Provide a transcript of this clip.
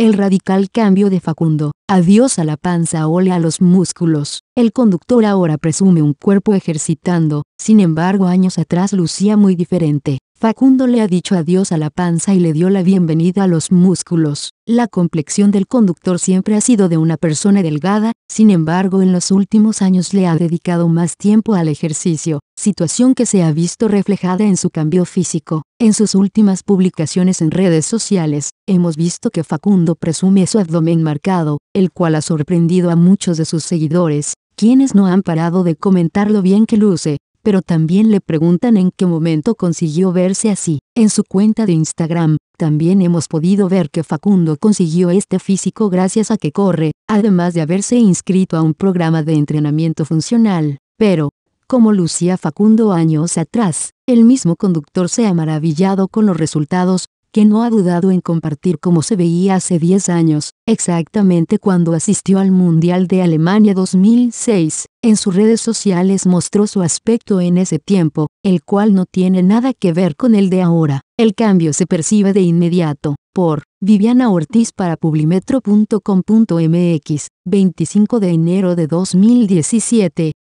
El radical cambio de Facundo, adiós a la panza, ole a los músculos. El conductor ahora presume un cuerpo ejercitando, sin embargo años atrás lucía muy diferente. Facundo le ha dicho adiós a la panza y le dio la bienvenida a los músculos. La complexión del conductor siempre ha sido de una persona delgada, sin embargo en los últimos años le ha dedicado más tiempo al ejercicio, situación que se ha visto reflejada en su cambio físico. En sus últimas publicaciones en redes sociales, hemos visto que Facundo presume su abdomen marcado, el cual ha sorprendido a muchos de sus seguidores, quienes no han parado de comentar lo bien que luce, pero también le preguntan en qué momento consiguió verse así. En su cuenta de Instagram, también hemos podido ver que Facundo consiguió este físico gracias a que corre, además de haberse inscrito a un programa de entrenamiento funcional. Pero, como lucía Facundo años atrás, el mismo conductor se ha maravillado con los resultados, que no ha dudado en compartir cómo se veía hace 10 años, exactamente cuando asistió al Mundial de Alemania 2006, en sus redes sociales mostró su aspecto en ese tiempo, el cual no tiene nada que ver con el de ahora. El cambio se percibe de inmediato, por Viviana Ortiz para publimetro.com.mx, 25 de enero de 2017.